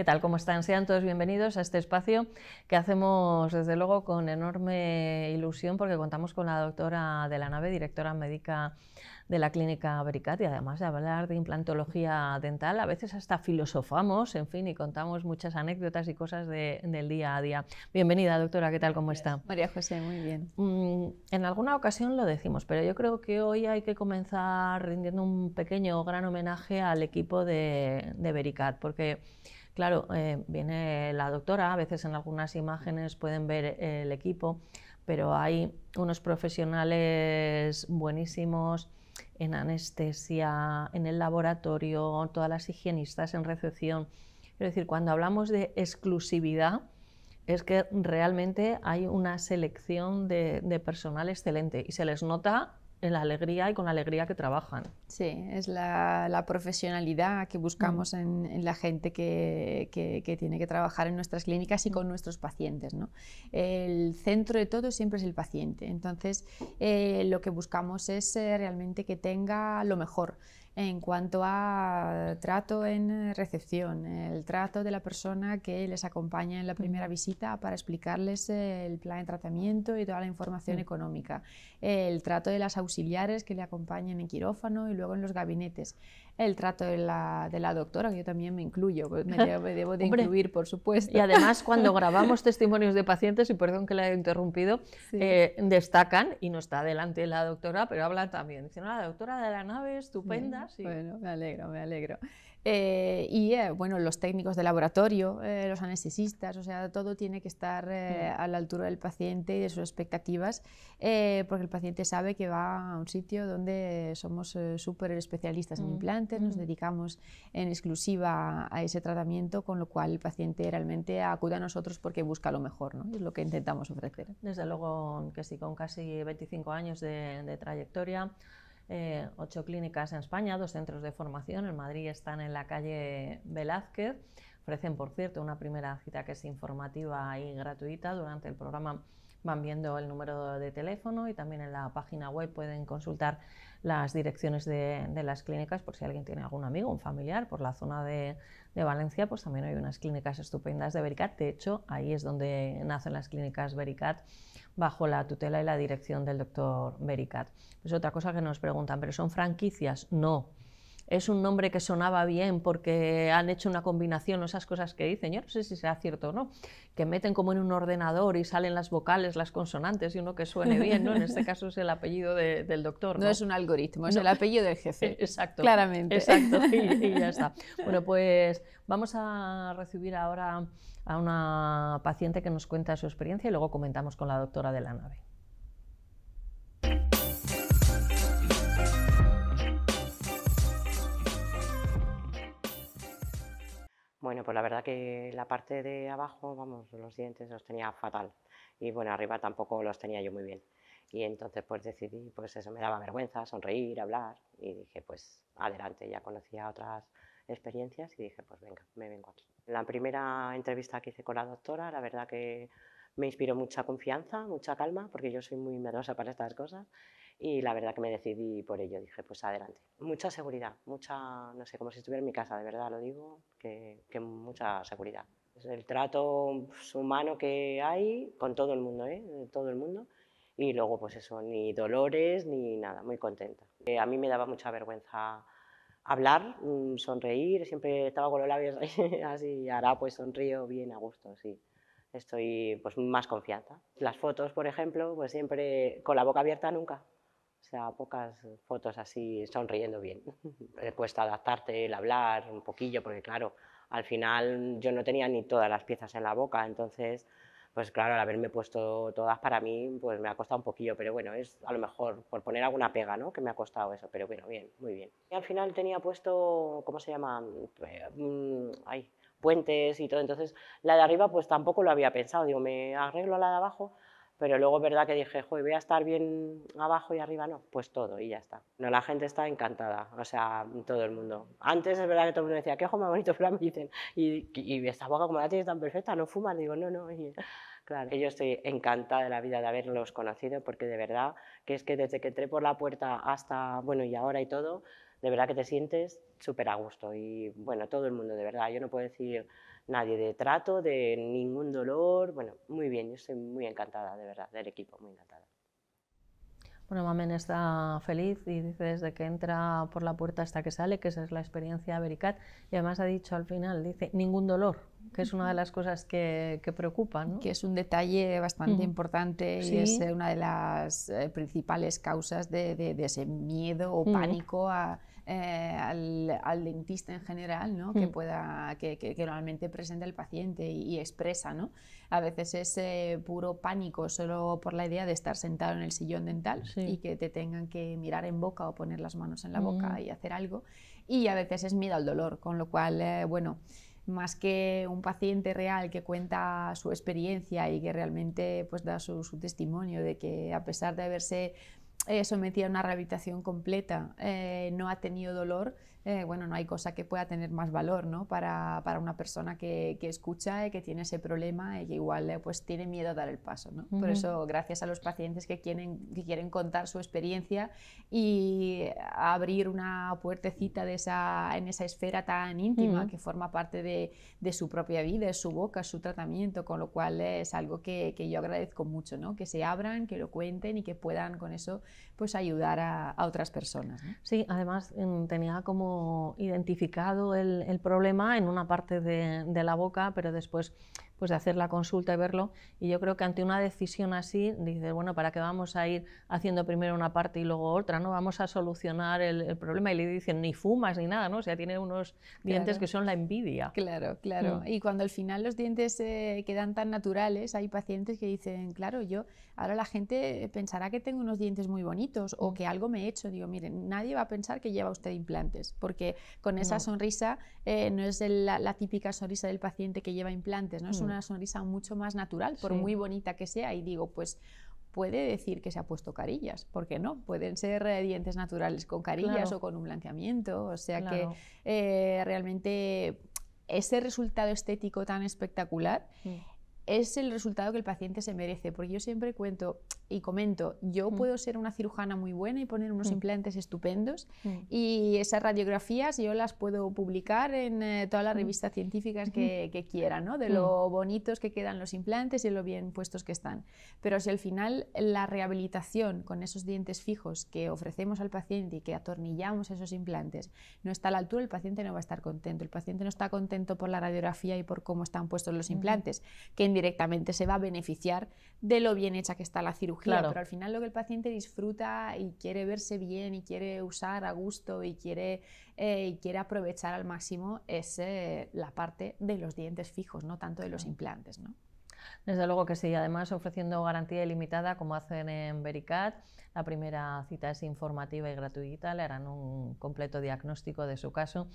¿Qué tal? ¿Cómo están? Sean todos bienvenidos a este espacio que hacemos desde luego con enorme ilusión porque contamos con la doctora de la nave, directora médica de la clínica Bericat y además de hablar de implantología dental, a veces hasta filosofamos, en fin, y contamos muchas anécdotas y cosas del día a día. Bienvenida, doctora, ¿qué tal? ¿Cómo está? María José, muy bien. Mm, en alguna ocasión lo decimos, pero yo creo que hoy hay que comenzar rindiendo un pequeño gran homenaje al equipo de Bericat, porque... Claro, eh, viene la doctora, a veces en algunas imágenes pueden ver el equipo, pero hay unos profesionales buenísimos en anestesia, en el laboratorio, todas las higienistas en recepción. Es decir, cuando hablamos de exclusividad, es que realmente hay una selección de, de personal excelente y se les nota en la alegría y con la alegría que trabajan. Sí, es la, profesionalidad que buscamos mm. en, la gente que, que, tiene que trabajar en nuestras clínicas y con mm. nuestros pacientes. ¿no? El centro de todo siempre es el paciente, entonces eh, lo que buscamos es eh, realmente que tenga lo mejor en cuanto a trato en recepción, el trato de la persona que les acompaña en la primera visita para explicarles el plan de tratamiento y toda la información económica, el trato de las auxiliares que le acompañan en quirófano y luego en los gabinetes el trato de la, doctora, que yo también me incluyo, pues me, debo, de incluir, por supuesto. Y además, cuando grabamos testimonios de pacientes, y perdón que la he interrumpido, eh, destacan, y no está delante la doctora, pero hablan también. Dicen, la doctora de la nave, estupenda. Bueno, me alegro, me alegro. Eh, y eh, bueno, los técnicos de laboratorio, eh, los anestesistas, o sea, todo tiene que estar mm. a la altura del paciente y de sus expectativas, porque el paciente sabe que va a un sitio donde somos súper especialistas en mm, implantes, nos mm. dedicamos en exclusiva a ese tratamiento, con lo cual el paciente realmente acude a nosotros porque busca lo mejor, ¿no? es lo que intentamos ofrecer. Desde luego que sí, con casi 25 años de trayectoria eh, ocho clínicas en España, dos centros de formación. En Madrid están en la calle Velázquez. Ofrecen, por cierto, una primera cita que es informativa y gratuita. Durante el programa van viendo el número de teléfono y también en la página web pueden consultar las direcciones de las clínicas por si alguien tiene algún amigo, un familiar por la zona de, de Valencia, pues también hay unas clínicas estupendas de Bericat. De hecho, ahí es donde nacen las clínicas Bericat bajo la tutela y la dirección del doctor Bericat. Es pues otra cosa que nos preguntan, pero son franquicias, no es un nombre que sonaba bien porque han hecho una combinación esas cosas que dicen, yo no sé si sea cierto o no, que meten como en un ordenador y salen las vocales, las consonantes y uno que suene bien, ¿no? En este caso es el apellido del doctor. ¿no? es un algoritmo, es el apellido del jefe. Exacto. Claramente. Exacto, y ya está. Bueno, pues vamos a recibir ahora a una paciente que nos cuenta su experiencia y luego comentamos con la doctora de la nave. Bueno, pues la verdad que la parte de abajo, vamos, los dientes los tenía fatal. Y bueno, arriba tampoco los tenía yo muy bien. Y entonces pues decidí, pues eso me daba vergüenza, sonreír, hablar. Y dije, pues adelante, ya conocía otras experiencias y dije, pues venga, me vengo aquí. La primera entrevista que hice con la doctora, la verdad que me inspiró mucha confianza, mucha calma, porque yo soy muy miedosa para estas cosas y la verdad que me decidí por ello, dije, pues adelante. Mucha seguridad, mucha, no sé, como si estuviera en mi casa, de verdad lo digo, que, mucha seguridad. Es el trato pues, humano que hay con todo el mundo, ¿eh? Todo el mundo. Y luego, pues eso, ni dolores, ni nada, muy contenta. Eh, a mí me daba mucha vergüenza hablar, mm, sonreír, siempre estaba con los labios así, ahora pues sonrío bien a gusto, sí. Estoy pues más confiada. Las fotos, por ejemplo, pues siempre con la boca abierta nunca. O sea, pocas fotos así sonriendo bien. He puesto adaptarte, el hablar un poquillo, porque claro, al final yo no tenía ni todas las piezas en la boca, entonces, pues claro, al haberme puesto todas para mí, pues me ha costado un poquillo, pero bueno, es a lo mejor por poner alguna pega, ¿no? Que me ha costado eso, pero bueno, bien, muy bien. Y al final tenía puesto, ¿cómo se llama? Mm, ay, puentes y todo, entonces la de arriba pues tampoco lo había pensado, digo, me arreglo la de abajo pero luego verdad que dije, voy a estar bien abajo y arriba no, pues todo y ya está. No, la gente está encantada, o sea, todo el mundo. Antes es verdad que todo el mundo decía, qué ojo más bonito pero me dicen, y, y, esta boca como la tienes tan perfecta, no fumas, digo, no, no, y, claro. Yo estoy encantada de la vida de haberlos conocido porque de verdad que es que desde que entré por la puerta hasta, bueno, y ahora y todo, de verdad que te sientes súper a gusto y bueno, todo el mundo, de verdad, yo no puedo decir nadie de trato, de ningún dolor. Bueno, muy bien, yo estoy muy encantada, de verdad, del equipo, muy encantada. Bueno, Mamen está feliz y dice desde que entra por la puerta hasta que sale, que esa es la experiencia de Vericat. Y además ha dicho al final, dice, ningún dolor que es una de las cosas que, que preocupan. ¿no? Que es un detalle bastante mm. importante y es eh, una de las eh, principales causas de, de, ese miedo o mm. pánico eh, al, al, dentista en general, ¿no? que, mm. pueda, que, que, normalmente presenta el paciente y, expresa. ¿no? A veces es puro pánico solo por la idea de estar sentado en el sillón dental y que te tengan que mirar en boca o poner las manos en la boca y hacer algo. Y a veces es miedo al dolor, con lo cual, bueno, más que un paciente real que cuenta su experiencia y que realmente pues, da su, testimonio de que a pesar de haberse eh, sometido a una rehabilitación completa, eh, no ha tenido dolor, eh, bueno, no hay cosa que pueda tener más valor ¿no? para, una persona que, escucha y que tiene ese problema y que igual eh, pues tiene miedo a dar el paso. Por eso, gracias a los pacientes que quieren, que quieren contar su experiencia y abrir una puertecita de esa, en esa esfera tan íntima que forma parte de, su propia vida, de su boca, su tratamiento, con lo cual eh, es algo que, yo agradezco mucho, ¿no? que se abran, que lo cuenten y que puedan con eso pues ayudar a, otras personas. Sí, además em, tenía como identificado el, problema en una parte de, la boca, pero después pues de hacer la consulta y verlo. Y yo creo que ante una decisión así, dices, bueno, ¿para qué vamos a ir haciendo primero una parte y luego otra? ¿no? Vamos a solucionar el, problema. Y le dicen, ni fumas ni nada, ¿no? O sea, tiene unos dientes que son la envidia. Claro, claro. Mm. Y cuando al final los dientes eh, quedan tan naturales, hay pacientes que dicen, claro, yo, ahora la gente pensará que tengo unos dientes muy bonitos o mm. que algo me he hecho. Digo, miren, nadie va a pensar que lleva usted implantes, porque con esa sonrisa eh, no es la, típica sonrisa del paciente que lleva implantes, ¿no? Es no. Mm una sonrisa mucho más natural, por muy bonita que sea. Y digo, pues puede decir que se ha puesto carillas, porque no, pueden ser eh, dientes naturales con carillas o con un blanqueamiento, o sea que eh, realmente ese resultado estético tan espectacular mm. es el resultado que el paciente se merece, porque yo siempre cuento, y comento, yo mm. puedo ser una cirujana muy buena y poner unos mm. implantes estupendos mm. y esas radiografías yo las puedo publicar en eh, todas las revistas científicas que, que quiera, ¿no? de lo bonitos que quedan los implantes y lo bien puestos que están. Pero si al final la rehabilitación con esos dientes fijos que ofrecemos al paciente y que atornillamos esos implantes no está a la altura, el paciente no va a estar contento. El paciente no está contento por la radiografía y por cómo están puestos los implantes, que indirectamente se va a beneficiar de lo bien hecha que está la cirugía claro. pero al final lo que el paciente disfruta y quiere verse bien y quiere usar a gusto y quiere, eh, aprovechar al máximo es eh, la parte de los dientes fijos, no tanto de los implantes, ¿no? Desde luego que sí, además ofreciendo garantía ilimitada como hacen en Vericat. La primera cita es informativa y gratuita, le harán un completo diagnóstico de su caso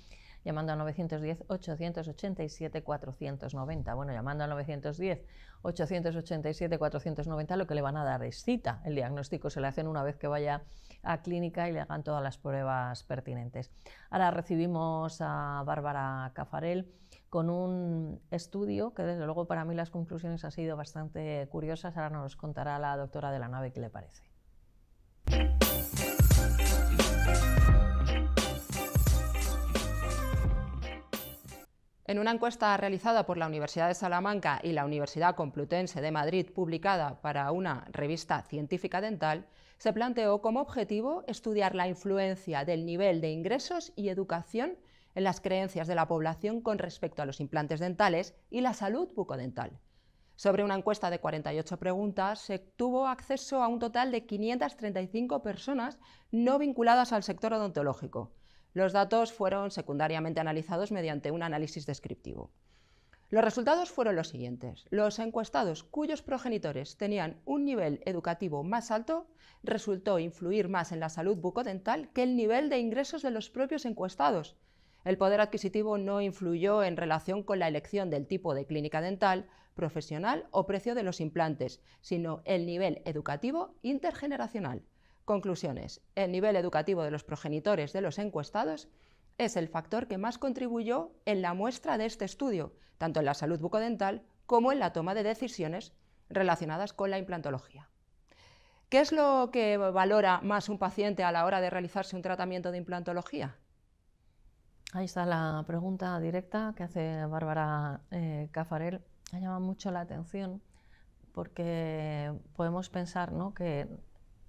llamando a 910-887-490. Bueno, llamando a 910-887-490 lo que le van a dar es cita. El diagnóstico se le hacen una vez que vaya a clínica y le hagan todas las pruebas pertinentes. Ahora recibimos a Bárbara Cafarel con un estudio que desde luego para mí las conclusiones han sido bastante curiosas. Ahora nos contará la doctora de la nave qué le parece. En una encuesta realizada por la Universidad de Salamanca y la Universidad Complutense de Madrid, publicada para una revista científica dental, se planteó como objetivo estudiar la influencia del nivel de ingresos y educación en las creencias de la población con respecto a los implantes dentales y la salud bucodental. Sobre una encuesta de 48 preguntas, se tuvo acceso a un total de 535 personas no vinculadas al sector odontológico. Los datos fueron secundariamente analizados mediante un análisis descriptivo. Los resultados fueron los siguientes. Los encuestados cuyos progenitores tenían un nivel educativo más alto resultó influir más en la salud bucodental que el nivel de ingresos de los propios encuestados, el poder adquisitivo no influyó en relación con la elección del tipo de clínica dental, profesional o precio de los implantes, sino el nivel educativo intergeneracional. Conclusiones. El nivel educativo de los progenitores de los encuestados es el factor que más contribuyó en la muestra de este estudio, tanto en la salud bucodental como en la toma de decisiones relacionadas con la implantología. ¿Qué es lo que valora más un paciente a la hora de realizarse un tratamiento de implantología? Ahí está la pregunta directa que hace Bárbara eh, Cafarel. Ha llamado mucho la atención porque podemos pensar ¿no? que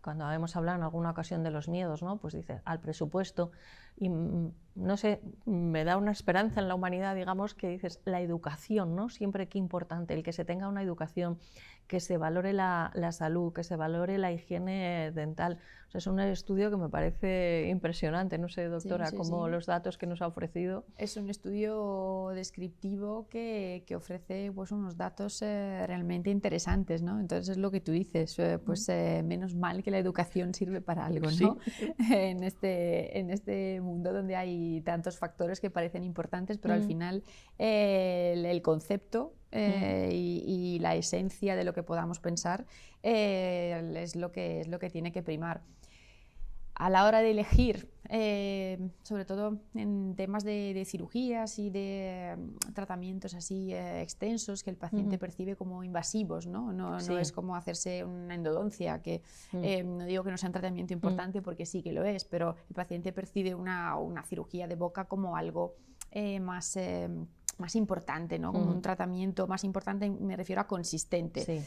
cuando hemos hablado en alguna ocasión de los miedos, ¿no? pues dice al presupuesto y mm, no sé, me da una esperanza en la humanidad, digamos, que dices la educación, ¿no? siempre que importante el que se tenga una educación que se valore la, la salud, que se valore la higiene dental. O sea, es un estudio que me parece impresionante, no sé, doctora, cómo como los datos que nos ha ofrecido. Es un estudio descriptivo que, que ofrece pues, unos datos eh, realmente interesantes, ¿no? Entonces es lo que tú dices, eh, pues eh, menos mal que la educación sirve para algo, ¿no? en, este, en este mundo donde hay tantos factores que parecen importantes, pero al final el, el concepto eh, y, la esencia de lo que podamos pensar eh, es, lo que, es lo que tiene que primar. A la hora de elegir, eh, sobre todo en temas de, cirugías y de mm, tratamientos así extensos que el paciente percibe como invasivos, ¿no? No, no, es como hacerse una endodoncia, que mm. no digo que no sea un tratamiento mm. importante porque sí que lo es, pero el paciente percibe una, una cirugía de boca como algo más em, más importante, ¿no? Como un mm. tratamiento más importante, me refiero a consistente. Sí.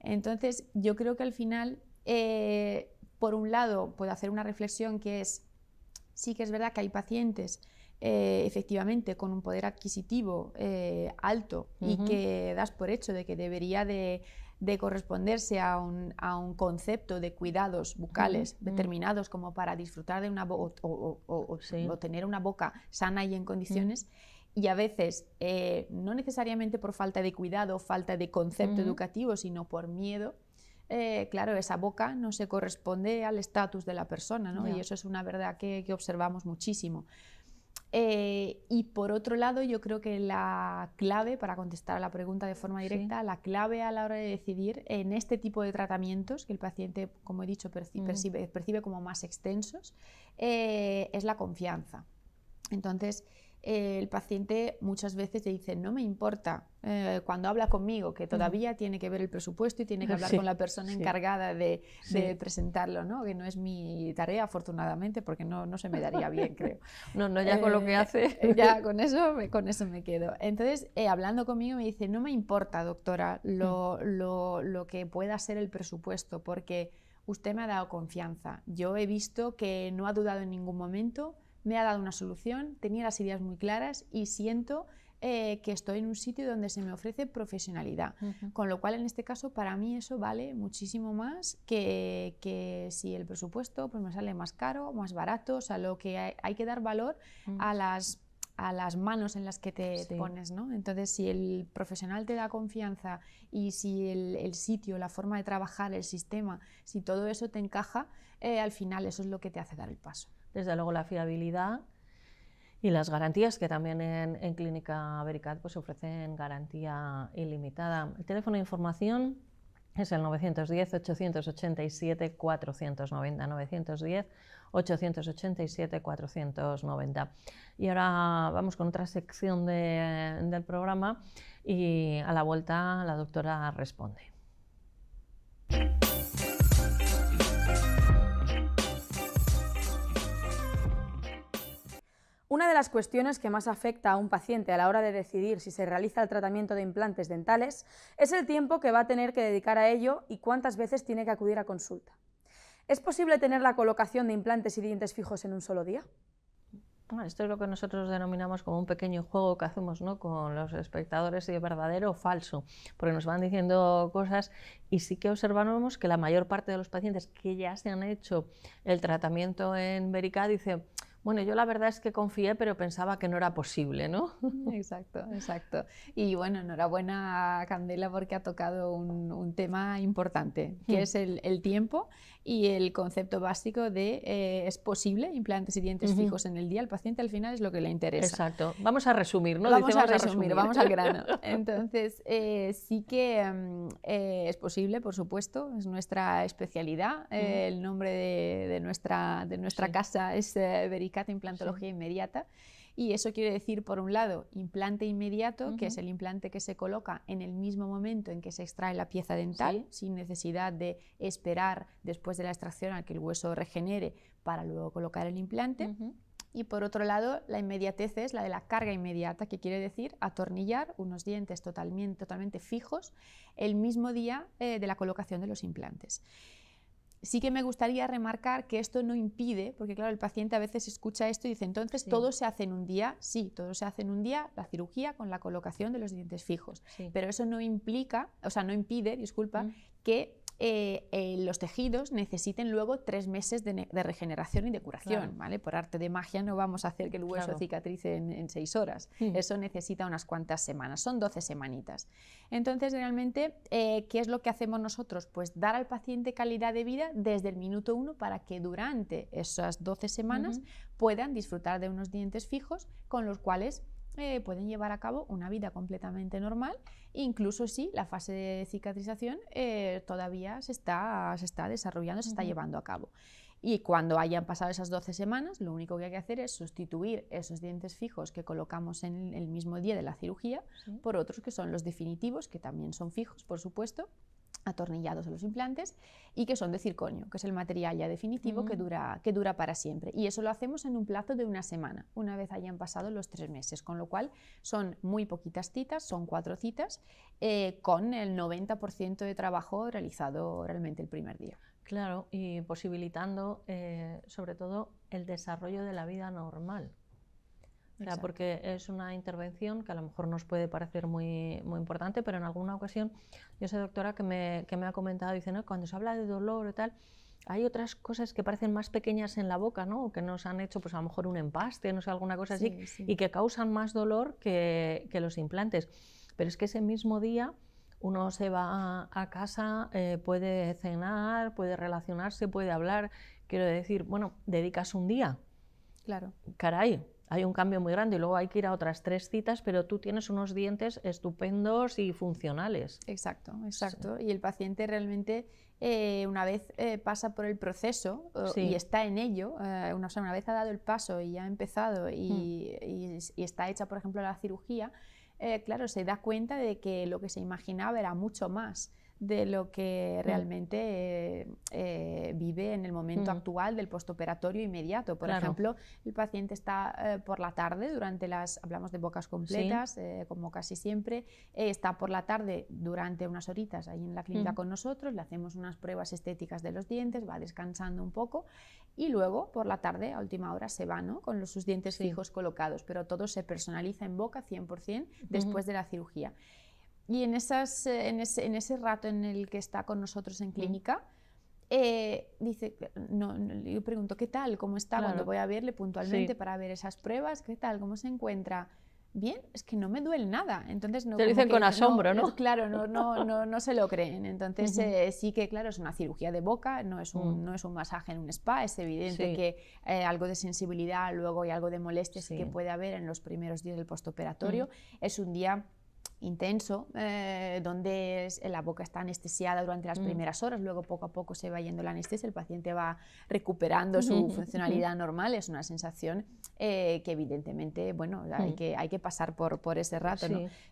Entonces, yo creo que al final, eh, por un lado, puedo hacer una reflexión que es, sí que es verdad que hay pacientes eh, efectivamente con un poder adquisitivo eh, alto y que das por hecho de que debería de, corresponderse a un, a un, concepto de cuidados bucales determinados como para disfrutar de una o, o, o, tener una boca sana y en condiciones y a veces, eh, no necesariamente por falta de cuidado, falta de concepto educativo, sino por miedo, eh, claro, esa boca no se corresponde al estatus de la persona, ¿no? Y eso es una verdad que, observamos muchísimo. Eh, y por otro lado, yo creo que la clave, para contestar a la pregunta de forma directa, la clave a la hora de decidir en este tipo de tratamientos que el paciente, como he dicho, mm. percibe, como más extensos, es la confianza. Entonces, eh, el paciente muchas veces te dice, no me importa, eh, cuando habla conmigo, que todavía tiene que ver el presupuesto y tiene que hablar con la persona encargada de, presentarlo, ¿no? que no es mi tarea, afortunadamente, porque no, no se me daría bien, creo. no, no, ya con lo que eh, hace. ya con eso, me, con eso me quedo. Entonces, hablando conmigo, me dice, no me importa, doctora, lo, mm. lo, lo que pueda ser el presupuesto, porque usted me ha dado confianza. Yo he visto que no ha dudado en ningún momento me ha dado una solución, tenía las ideas muy claras y siento eh, que estoy en un sitio donde se me ofrece profesionalidad. Con lo cual, en este caso, para mí eso vale muchísimo más que, si el presupuesto pues, me sale más caro, más barato. O sea, lo que hay, que dar valor mm. a, las, manos en las que te, pones, ¿no? Entonces, si el profesional te da confianza y si el, sitio, la forma de trabajar, el sistema, si todo eso te encaja, eh, al final eso es lo que te hace dar el paso desde luego la fiabilidad y las garantías, que también en, Clínica Vericat pues, ofrecen garantía ilimitada. El teléfono de información es el 910-887-490, 910-887-490. Y ahora vamos con otra sección del programa y a la vuelta la doctora responde. Una de las cuestiones que más afecta a un paciente a la hora de decidir si se realiza el tratamiento de implantes dentales es el tiempo que va a tener que dedicar a ello y cuántas veces tiene que acudir a consulta. ¿Es posible tener la colocación de implantes y dientes fijos en un solo día? Bueno, esto es lo que nosotros denominamos como un pequeño juego que hacemos ¿no? con los espectadores es verdadero o falso, porque nos van diciendo cosas y sí que observamos que la mayor parte de los pacientes que ya se han hecho el tratamiento en Verica dicen... Bueno, yo la verdad es que confié, pero pensaba que no era posible, ¿no? Exacto, exacto. Y bueno, enhorabuena a Candela porque ha tocado un, tema importante, que hmm. es el, el tiempo y el concepto básico de eh, es posible implantes y dientes fijos en el día. Al paciente al final es lo que le interesa. Exacto. Vamos a resumir, ¿no? Vamos, a, resumir, vamos al grano. Entonces, eh, sí que mm, eh, es posible, por supuesto, es nuestra especialidad. El nombre de, nuestra, de nuestra casa es vericata Implantología Inmediata. Y eso quiere decir, por un lado, implante inmediato, que es el implante que se coloca en el mismo momento en que se extrae la pieza dental, sin necesidad de esperar después de la extracción a que el hueso regenere para luego colocar el implante. Y por otro lado, la inmediatez es la de la carga inmediata, que quiere decir atornillar unos dientes totalmente, totalmente fijos el mismo día eh, de la colocación de los implantes. Sí que me gustaría remarcar que esto no impide, porque claro, el paciente a veces escucha esto y dice, entonces todo se hace en un día, sí, todo se hace en un día, la cirugía con la colocación de los dientes fijos, pero eso no implica, o sea, no impide, disculpa, mm. que eh, eh, los tejidos necesiten luego tres meses de, regeneración y de curación, ¿vale? Por arte de magia no vamos a hacer que el hueso cicatrice en, seis horas. Hmm. Eso necesita unas cuantas semanas, son 12 semanitas. Entonces, realmente, eh, ¿qué es lo que hacemos nosotros? Pues dar al paciente calidad de vida desde el minuto uno para que durante esas 12 semanas puedan disfrutar de unos dientes fijos con los cuales eh, pueden llevar a cabo una vida completamente normal, incluso si la fase de cicatrización eh, todavía se está, desarrollando, se está llevando a cabo. Y cuando hayan pasado esas 12 semanas, lo único que hay que hacer es sustituir esos dientes fijos que colocamos en el mismo día de la cirugía por otros que son los definitivos, que también son fijos, por supuesto, atornillados a los implantes y que son de circonio, que es el material ya definitivo que, mm. dura, que dura para siempre. Y eso lo hacemos en un plazo de una semana, una vez hayan pasado los tres meses, con lo cual son muy poquitas citas, son cuatro citas, eh, con el 90% de trabajo realizado realmente el primer día. Claro, y posibilitando eh, sobre todo el desarrollo de la vida normal porque es una intervención que a lo mejor nos puede parecer muy, muy importante, pero en alguna ocasión yo sé doctora que me, que me ha comentado, dice, cuando se habla de dolor o tal, hay otras cosas que parecen más pequeñas en la boca, ¿no? que nos han hecho, pues a lo mejor un empaste, no sé, alguna cosa así, y que causan más dolor que, que, los implantes. Pero es que ese mismo día uno se va a, casa, eh, puede cenar, puede relacionarse, puede hablar. Quiero decir, bueno, dedicas un día. Claro. Caray, hay un cambio muy grande y luego hay que ir a otras tres citas, pero tú tienes unos dientes estupendos y funcionales. Exacto, exacto. Y el paciente realmente, eh, una vez eh, pasa por el proceso y está en ello, eh, una, vez ha dado el paso y ha empezado mm. y está hecha, por ejemplo, la cirugía, claro, se da cuenta de que lo que se imaginaba era mucho más de lo que mm. realmente eh, vive en el momento mm. actual del postoperatorio inmediato. Por ejemplo, el paciente está eh, por la tarde durante las, hablamos de bocas completas, eh, como casi siempre, está por la tarde durante unas horitas ahí en la clínica mm. con nosotros, le hacemos unas pruebas estéticas de los dientes, va descansando un poco y luego por la tarde a última hora se va con los, sus dientes fijos colocados, pero todo se personaliza en boca 100% después de la cirugía. Y en, esas, eh, en, ese, en, ese, rato en el que está con nosotros en clínica, eh, dice, yo pregunto, ¿qué tal? ¿Cómo está? Cuando voy a verle puntualmente para ver esas pruebas, ¿qué tal? ¿Cómo se encuentra? Bien, es que no me duele nada. Entonces, no, Te lo dicen con asombro, ¿no? claro, no, no, no, no se lo creen. Entonces, eh, sí que, claro, es una cirugía de boca, no es un, mm. no es un masaje en un spa. Es evidente que algo de sensibilidad luego y algo de molestias que puede haber en los primeros días del postoperatorio. Mm. Es un día intenso, eh, donde la boca está anestesiada durante las mm. primeras horas, luego poco a poco se va yendo la anestesia, el paciente va recuperando su funcionalidad normal, es una sensación eh, que evidentemente, bueno, hay, mm. que, hay que pasar por, por ese rato,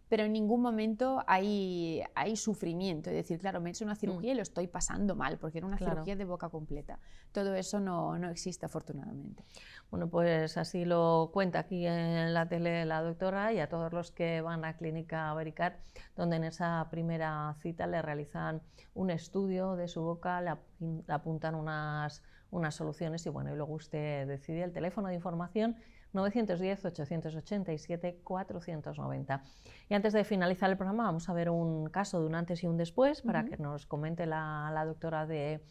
pero en ningún momento hay, hay sufrimiento, es decir, claro, me he una mm. cirugía y lo estoy pasando mal, porque era una cirugía de boca completa. Todo eso no, no existe afortunadamente. Bueno, pues así lo cuenta aquí en la tele la doctora y a todos los que van a Clínica Vericat, donde en esa primera cita le realizan un estudio de su boca, le, apuntan unas, soluciones y bueno, y luego usted decide el teléfono de información 910-887-490. Y antes de finalizar el programa vamos a ver un caso de un antes y un después para que nos comente la, la doctora de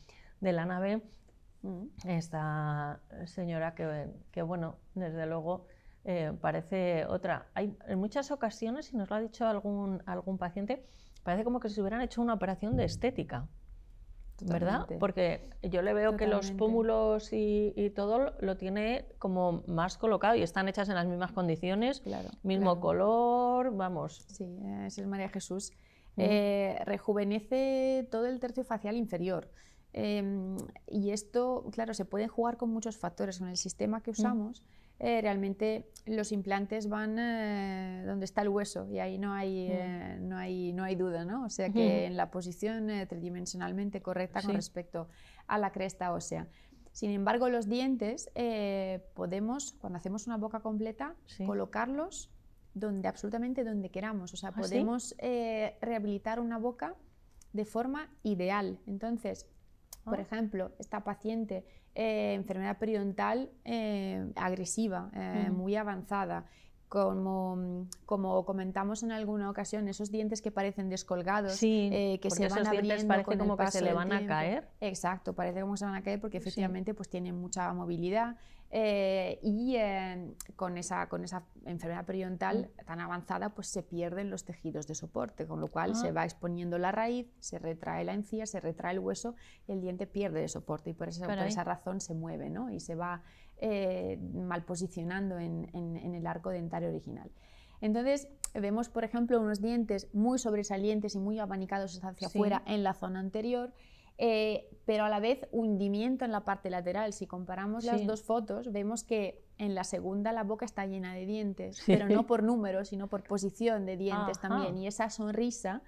la nave esta señora que, que, bueno, desde luego eh, parece otra. Hay, en muchas ocasiones, y nos lo ha dicho algún, algún paciente, parece como que se hubieran hecho una operación de estética. ¿Verdad? Porque yo le veo que los pómulos y, todo lo tiene como más colocado y están hechas en las mismas condiciones, mismo color, vamos. Sí, eh, es María Jesús. Eh, rejuvenece todo el tercio facial inferior. Em, y esto, claro, se puede jugar con muchos factores. Con el sistema que mm. usamos, eh, realmente los implantes van eh, donde está el hueso y ahí no hay, mm. eh, no hay, no hay duda, ¿no? O sea que en la posición tridimensionalmente correcta con respecto a la cresta ósea. Sin embargo, los dientes podemos, cuando hacemos una boca completa, colocarlos donde absolutamente donde queramos. O sea, ¿Ah, podemos rehabilitar una boca de forma ideal. Entonces, por ah. ejemplo, esta paciente, eh, enfermedad periodontal eh, agresiva, eh, muy avanzada, como, comentamos en alguna ocasión, esos dientes que parecen descolgados, que se van abriendo parece como que se le van a caer. Exacto, parece como que se van a caer porque efectivamente pues tienen mucha movilidad, eh, y em, con, esa, enfermedad periodontal mm. tan avanzada, pues se pierden los tejidos de soporte, con lo cual se ah. va exponiendo la raíz, se retrae la encía, se retrae el hueso, y el diente pierde de soporte y por, esa razón se mueve y se va eh, mal posicionando en, el arco dentario original. Entonces, vemos, por ejemplo, unos dientes muy sobresalientes y muy abanicados hacia afuera en la zona anterior eh, pero a la vez hundimiento en la parte lateral. Si comparamos las dos fotos, vemos que en la segunda la boca está llena de dientes, pero no por número, sino por posición de dientes también. Y esa sonrisa,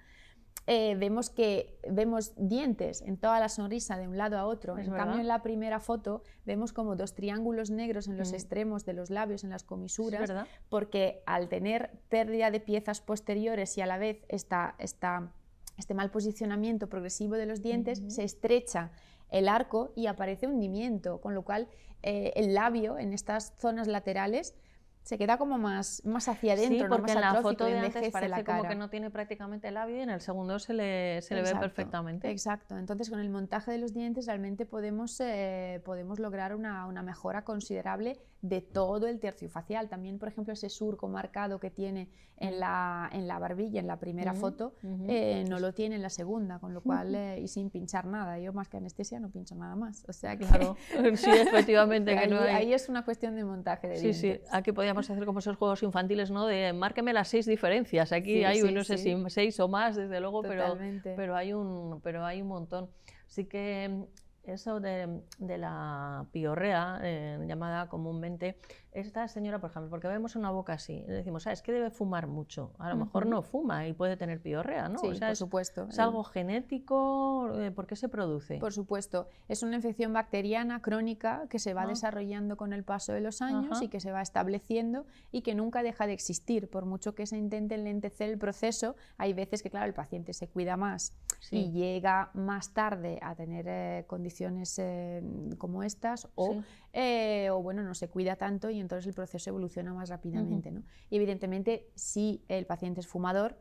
eh, vemos que vemos dientes en toda la sonrisa de un lado a otro. en cambio, en la primera foto vemos como dos triángulos negros en los mm. extremos de los labios, en las comisuras, porque al tener pérdida de piezas posteriores y a la vez está... está este mal posicionamiento progresivo de los dientes, se estrecha el arco y aparece hundimiento, con lo cual eh, el labio en estas zonas laterales se queda como más, más hacia adentro, sí, porque en la foto de antes parece como que no tiene prácticamente labio y en el segundo se le, ve perfectamente. Exacto, entonces con el montaje de los dientes realmente podemos, eh, podemos lograr una, una mejora considerable de todo el tercio facial. También, por ejemplo, ese surco marcado que tiene en mm. la, en la barbilla, en la primera mm, foto, mm. Eh, no lo tiene en la segunda, con lo cual, eh, y sin pinchar nada. Yo más que anestesia no pincho nada más. O sea que... Claro, sí, efectivamente. que ahí, no ahí, es una cuestión de montaje de Sí, sí, aquí podríamos hacer como esos juegos infantiles, ¿no? De márqueme las seis diferencias. Aquí hay, no sé si seis o más, desde luego, pero, pero, hay un, pero hay un montón. Así que eso de, la piorrea, eh, llamada comúnmente esta señora, por ejemplo, porque vemos una boca así, le decimos, ah, es que debe fumar mucho. A lo mejor no fuma y puede tener piorrea, ¿no? Sí, por supuesto. ¿Es algo genético? Eh, ¿Por qué se produce? Por supuesto. Es una infección bacteriana crónica que se va ah. desarrollando con el paso de los años y que se va estableciendo y que nunca deja de existir. Por mucho que se intente enlentecer el proceso, hay veces que, claro, el paciente se cuida más y llega más tarde a tener eh, condiciones eh, como estas o, o, bueno, no se cuida tanto y entonces el proceso evoluciona más rápidamente. ¿no? Y evidentemente, si el paciente es fumador,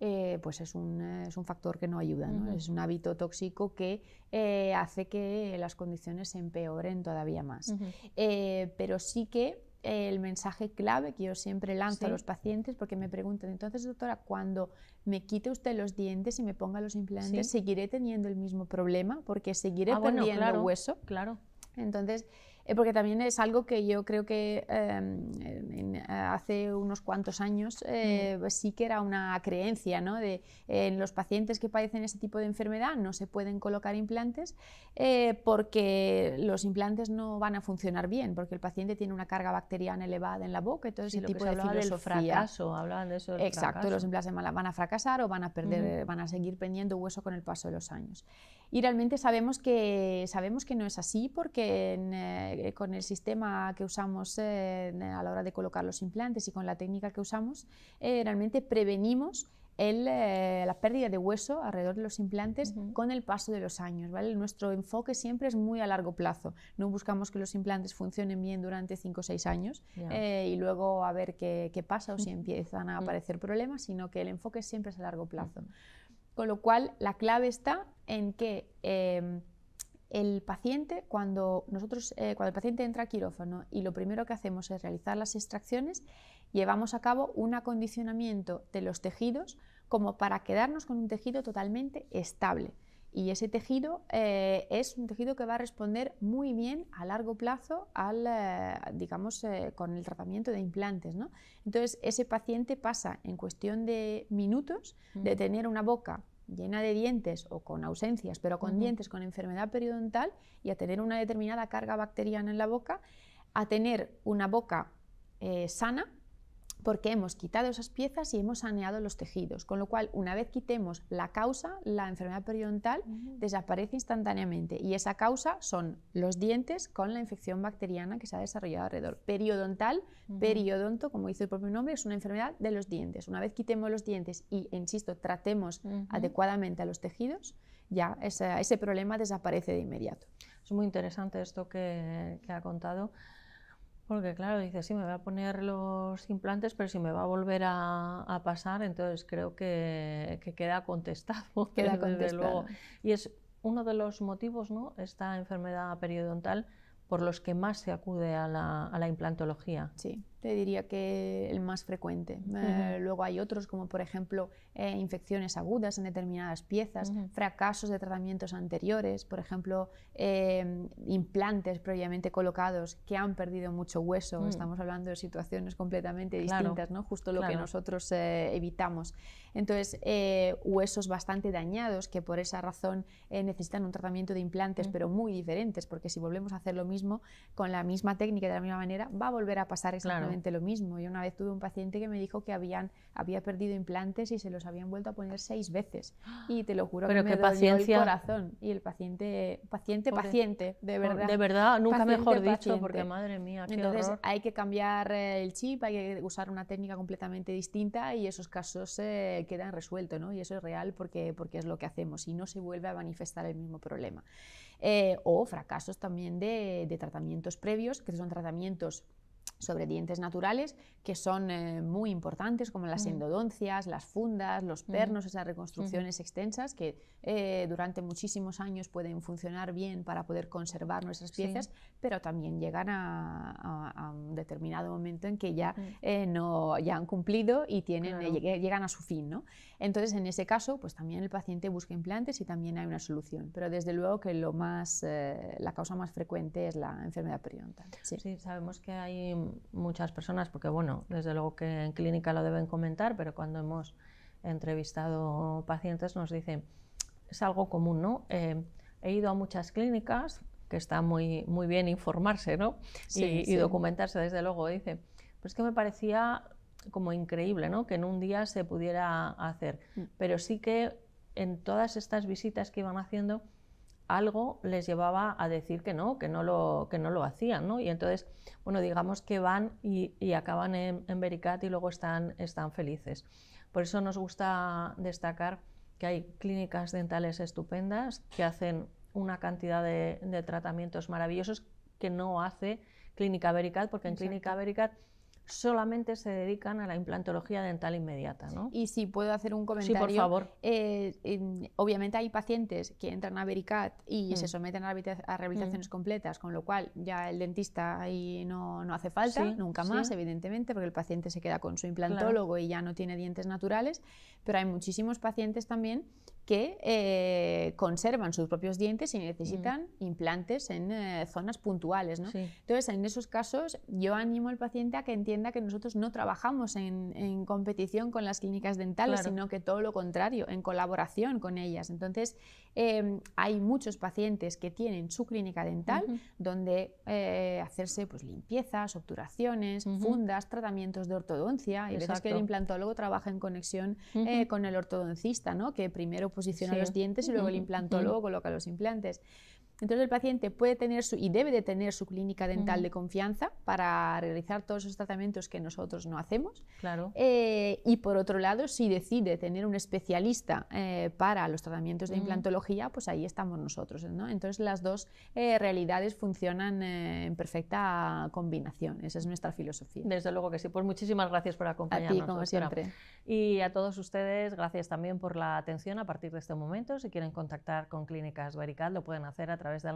eh, pues es un, eh, es un, factor que no ayuda, ¿no? es un hábito tóxico que eh, hace que las condiciones se empeoren todavía más. pero sí que el mensaje clave que yo siempre lanzo a los pacientes, porque me preguntan, entonces doctora, cuando me quite usted los dientes y me ponga los implantes, ¿seguiré teniendo el mismo problema? Porque seguiré ah, perdiendo hueso. Claro. Entonces, eh, porque también es algo que yo creo que em, eh, hace unos cuantos años eh, mm. sí que era una creencia, ¿no? De en los pacientes que padecen ese tipo de enfermedad no se pueden colocar implantes porque los implantes no van a funcionar bien, porque el paciente tiene una carga bacteriana elevada en la boca, entonces todo ese tipo de hablaba del fracaso, hablaban de eso. Exacto, los implantes van a fracasar o van a perder, van a seguir perdiendo hueso con el paso de los años. Y realmente sabemos que, sabemos que no es así porque eh, con el sistema que usamos eh, a la hora de colocar los implantes y con la técnica que usamos, eh, realmente prevenimos la pérdida de hueso alrededor de los implantes con el paso de los años. Nuestro enfoque siempre es muy a largo plazo. No buscamos que los implantes funcionen bien durante 5 o 6 años y luego a ver qué, pasa o si empiezan a mm. aparecer problemas, sino que el enfoque siempre es a largo plazo. Mm. Con lo cual, la clave está en que em, el paciente, cuando, nosotros, eh, cuando el paciente entra a quirófano y lo primero que hacemos es realizar las extracciones, llevamos a cabo un acondicionamiento de los tejidos como para quedarnos con un tejido totalmente estable. Y ese tejido eh, es un tejido que va a responder muy bien a largo plazo al, eh, digamos, eh, con el tratamiento de implantes. ¿no? Entonces, ese paciente pasa en cuestión de minutos de mm. tener una boca llena de dientes o con ausencias, pero con dientes con enfermedad periodontal y a tener una determinada carga bacteriana en la boca, a tener una boca sana, porque hemos quitado esas piezas y hemos saneado los tejidos, con lo cual una vez quitemos la causa, la enfermedad periodontal desaparece instantáneamente y esa causa son los dientes con la infección bacteriana que se ha desarrollado alrededor. Periodontal, periodonto, como dice el propio nombre, es una enfermedad de los dientes. Una vez quitemos los dientes y, insisto, tratemos adecuadamente a los tejidos, ya ese, problema desaparece de inmediato. Es muy interesante esto que ha contado. Porque claro, dice sí, me voy a poner los implantes, pero si me va a volver a, pasar, entonces creo que, queda contestado. Queda contestado. Y es uno de los motivos, ¿no? Esta enfermedad periodontal por los que más se acude a la, a la implantología. Sí diría que el más frecuente. Eh, luego hay otros como por ejemplo eh, infecciones agudas en determinadas piezas, fracasos de tratamientos anteriores, por ejemplo em, implantes previamente colocados que han perdido mucho hueso. Mm. Estamos hablando de situaciones completamente distintas, ¿no? Justo lo que nosotros eh, evitamos. Entonces huesos bastante dañados que por esa razón necesitan un tratamiento de implantes mm. pero muy diferentes porque si volvemos a hacer lo mismo con la misma técnica de la misma manera va a volver a pasar exactamente lo mismo. Yo una vez tuve un paciente que me dijo que habían, había perdido implantes y se los habían vuelto a poner seis veces. Y te lo juro que me paciencia. dolió el corazón. Y el paciente, paciente, paciente, de verdad. De verdad, nunca mejor dicho, porque madre mía, Entonces hay que cambiar eh, el chip, hay que usar una técnica completamente distinta y esos casos eh, quedan resueltos, ¿no? Y eso es real porque, porque es lo que hacemos y no se vuelve a manifestar el mismo problema. Eh, o fracasos también de, de tratamientos previos, que son tratamientos sobre dientes naturales que son eh, muy importantes, como las mm. endodoncias, las fundas, los mm. pernos, esas reconstrucciones extensas que eh, durante muchísimos años pueden funcionar bien para poder conservar nuestras piezas, pero también llegan a, un determinado momento en que ya, eh, no, ya han cumplido y tienen, llegan a su fin. ¿no? Entonces, en ese caso, pues también el paciente busca implantes y también hay una solución, pero desde luego que lo más, la causa más frecuente es la enfermedad periodontal. sí, sabemos que hay muchas personas, porque bueno, desde luego que en clínica lo deben comentar, pero cuando hemos entrevistado pacientes nos dicen, es algo común, ¿no? Eh, he ido a muchas clínicas, que está muy, muy bien informarse, ¿no? y, y, documentarse, desde luego, dice, pues que me parecía como increíble, ¿no? Que en un día se pudiera hacer, mm. pero sí que en todas estas visitas que iban haciendo, algo les llevaba a decir que no, que no lo, que no lo hacían, Y entonces, bueno, digamos que van y, acaban en, vericat Bericat y luego están, felices. Por eso nos gusta destacar que hay clínicas dentales estupendas que hacen una cantidad de, tratamientos maravillosos que no hace Clínica Bericat, porque en Clínica Bericat solamente se dedican a la implantología dental inmediata. ¿no? Y si puedo hacer un comentario. Eh, obviamente hay pacientes que entran a Vericat y mm. se someten a, rehabilitaciones mm. completas, con lo cual ya el dentista ahí no, hace falta, nunca más, evidentemente, porque el paciente se queda con su implantólogo y ya no tiene dientes naturales, pero hay muchísimos pacientes también que eh, conservan sus propios dientes y necesitan mm. implantes en eh, zonas puntuales. Entonces, en esos casos, yo animo al paciente a que entienda que nosotros no trabajamos en, competición con las clínicas dentales, sino que todo lo contrario, en colaboración con ellas. Entonces, Em, hay muchos pacientes que tienen su clínica dental donde eh, hacerse pues, limpiezas, obturaciones, fundas, tratamientos de ortodoncia. y Exacto. que el implantólogo trabaja en conexión eh, con el ortodoncista, ¿no? que primero posiciona los dientes y luego el implantólogo coloca los implantes. Entonces el paciente puede tener su, y debe de tener su clínica dental de confianza para realizar todos esos tratamientos que nosotros no hacemos. Claro. Eh, y por otro lado, si decide tener un especialista eh, para los tratamientos de implantología, pues ahí estamos nosotros. ¿no? Entonces las dos eh, realidades funcionan en perfecta combinación. Esa es nuestra filosofía. Desde luego que sí. Pues muchísimas gracias por acompañarnos. A ti, como siempre. Y a todos ustedes, gracias también por la atención a partir de este momento. Si quieren contactar con Clínicas Verical, lo pueden hacer a través del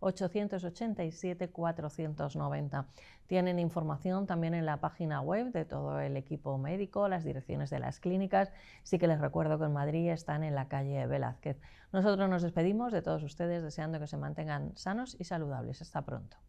910-887-490. Tienen información también en la página web de todo el equipo médico, las direcciones de las clínicas. Sí que les recuerdo que en Madrid están en la calle Velázquez. Nosotros nos despedimos de todos ustedes deseando que se mantengan sanos y saludables. Hasta pronto.